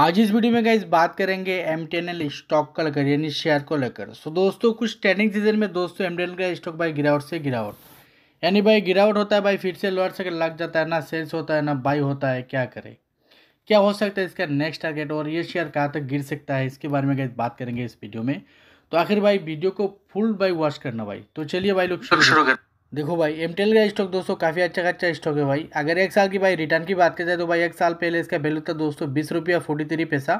आज इस वीडियो में गाइज बात करेंगे M T N L stock का लेकर यानी शेयर को लेकर सो दोस्तों कुछ ट्रेडिंग सीजन में दोस्तों एम टी एन एल का स्टॉक बाई गिरावट से गिरावट यानी भाई गिरावट होता है भाई फिर से लोअर से लग जाता है ना सेल्स होता है ना बाई होता है क्या करें क्या हो सकता है इसका नेक्स्ट टारगेट और ये शेयर कहाँ तक गिर सकता है इसके बारे में गाइज बात करेंगे इस वीडियो में तो आखिर भाई वीडियो को फुल बाई वॉच करना भाई तो चलिए भाई लोग शुरू कर देखो भाई टेल का स्टॉक दोस्तों काफ़ी अच्छा अच्छा स्टॉक है भाई अगर एक साल की भाई रिटर्न की बात की जाए तो भाई एक साल पहले इसका वैल्यू था दोस्तों बीस रुपया फोर्टी थ्री पैसा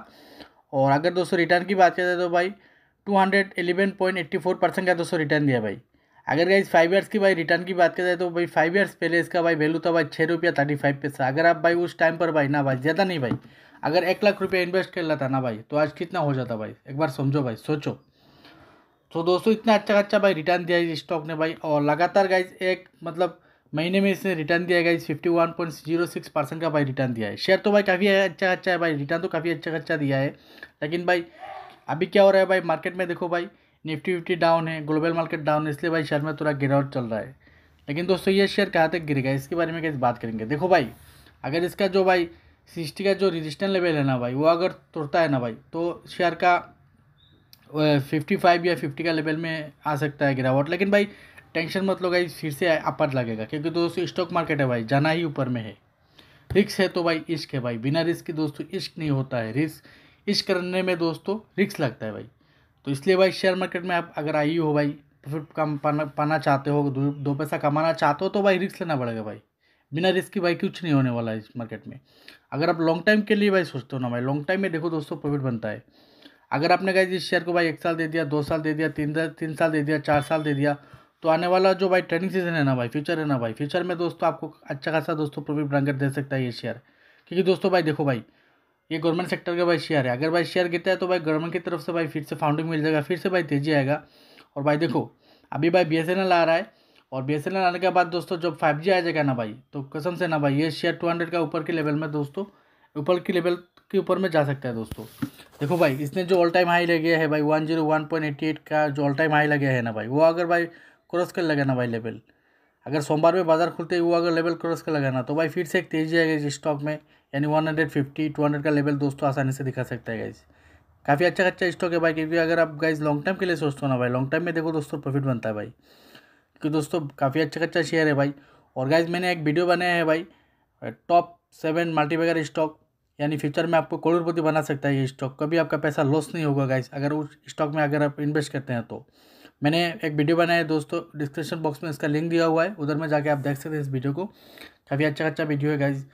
और अगर दोस्तों रिटर्न की बात की जाए तो भाई two hundred eleven point eighty four percent का दोस्तों रिटर्न दिया भाई अगर गाइज फाइव ईयर्स की भाई रिटर्न की बात की जाए तो भाई फाइव ईयर्स पहले इसका भाई वैल्यू था भाई छः रुपया थर्टी फाइव पैसा अगर आप भाई उस टाइम पर भाई ना भाई ज़्यादा नहीं भाई अगर एक लाख रुपया इन्वेस्ट कर लेता ना भाई तो आज कितना हो जाता भाई एक बार समझो भाई सोचो तो दोस्तों इतना अच्छा अच्छा भाई रिटर्न दिया इस स्टॉक ने भाई और लगातार गाइज एक मतलब महीने में इसने रिटर्न दिया है guys fifty one point zero six percent का भाई रिटर्न दिया है शेयर तो भाई काफ़ी अच्छा अच्छा है भाई रिटर्न तो काफ़ी अच्छा अच्छा दिया है लेकिन भाई अभी क्या हो रहा है भाई मार्केट में देखो भाई निफ्टी फिफ्टी डाउन है ग्लोबल मार्केट डाउन है इसलिए भाई शेयर में थोड़ा गिरावट चल रहा है लेकिन दोस्तों ये शेयर कहाँ तक गिरेगा इसके बारे में कैसे बात करेंगे देखो भाई अगर इसका जो भाई सिक्सटी का जो रजिस्टेंस लेवल है ना भाई वो अगर तोड़ता है ना भाई तो शेयर का फिफ्टी फाइव या फिफ्टी का लेवल में आ सकता है गिरावट लेकिन भाई टेंशन मत लो भाई फिर से अपर लगेगा क्योंकि दोस्तों स्टॉक मार्केट है भाई जाना ही ऊपर में है रिक्स है तो भाई इश्क है भाई बिना रिस्क के दोस्तों इश्क नहीं होता है रिस्क इश्क करने में दोस्तों रिस्क लगता है भाई तो इसलिए भाई शेयर मार्केट में आप अगर आई हो भाई प्रॉफिट तो कम पाना पाना चाहते हो दो, दो पैसा कमाना चाहते हो तो भाई रिस्क लेना पड़ेगा भाई बिना रिस्क के भाई कुछ नहीं होने वाला है इस मार्केट में अगर आप लॉन्ग टाइम के लिए भाई सोचते हो ना भाई लॉन्ग टाइम में देखो दोस्तों प्रॉफिट बनता है अगर आपने कहा इस शेयर को भाई एक साल दे दिया दो साल दे दिया तीन तीन साल दे दिया चार साल दे दिया तो आने वाला जो भाई ट्रेनिंग सीजन है ना भाई फ्यूचर है ना भाई फ्यूचर में दोस्तों आपको अच्छा खासा दोस्तों प्रॉफिट बनाकर दे सकता है ये शेयर क्योंकि दोस्तों भाई देखो भाई ये गवर्नमेंट सेक्टर का भाई शेयर है अगर भाई शेयर गिरता है तो भाई गवर्नमेंट की तरफ से भाई फिर से फाउंडिंग मिल जाएगा फिर से भाई तेजी आएगा और भाई देखो अभी भाई बी आ रहा है और बी आने के बाद दोस्तों जब फाइव आ जाएगा ना भाई तो कसम से ना भाई ये शेयर टू का ऊपर के लेवल में दोस्तों ऊपर के लेवल के ऊपर में जा सकता है दोस्तों देखो भाई इसने जो ऑल टाइम हाई लग गया है भाई one zero one point eighty eight का जो ऑल टाइम हाई लग गया है ना भाई वो अगर भाई क्रॉस कर लगा ना भाई लेवल अगर सोमवार में बाजार खुलते हैं वो अगर लेवल क्रॉस कर लगा ना तो भाई फिर से एक तेजी आएगा इस स्टॉक में यानी one hundred fifty two hundred का लेवल दोस्तों आसानी से दिखा सकता है गाइज काफ़ी अच्छा अच्छा स्टॉक है भाई क्योंकि अगर आप गाइज लॉन्ग टाइम के लिए सोचते हो ना भाई लॉन्ग टाइम में देखो दोस्तों प्रॉफिट बनता है भाई क्योंकि दोस्तों काफ़ी अच्छा अच्छा शेयर है भाई और गाइज मैंने एक वीडियो बनाया है भाई टॉप सेवन मल्टीपेगर स्टॉक यानी फ्यूचर में आपको करोड़पति बना सकता है ये स्टॉक कभी आपका पैसा लॉस नहीं होगा गाइस अगर उस स्टॉक में अगर आप इन्वेस्ट करते हैं तो मैंने एक वीडियो बनाया है दोस्तों डिस्क्रिप्शन बॉक्स में इसका लिंक दिया हुआ है उधर में जाके आप देख सकते हैं इस वीडियो को काफ़ी अच्छा अच्छा वीडियो है गाइज़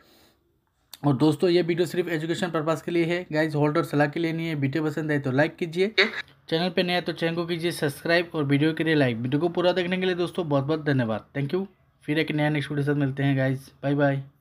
और दोस्तों ये वीडियो सिर्फ एजुकेशन पर्पज़ के लिए है गाइज होल्डर सलाह के लिए नहीं है वीडियो पसंद आए तो लाइक कीजिए चैनल पर नया तो चैनल को कीजिए सब्सक्राइब और वीडियो के लिए लाइक वीडियो को पूरा देखने के लिए दोस्तों बहुत बहुत धन्यवाद थैंक यू फिर एक नया नेक्स्ट वीडियो साथ मिलते हैं गाइज बाय बाय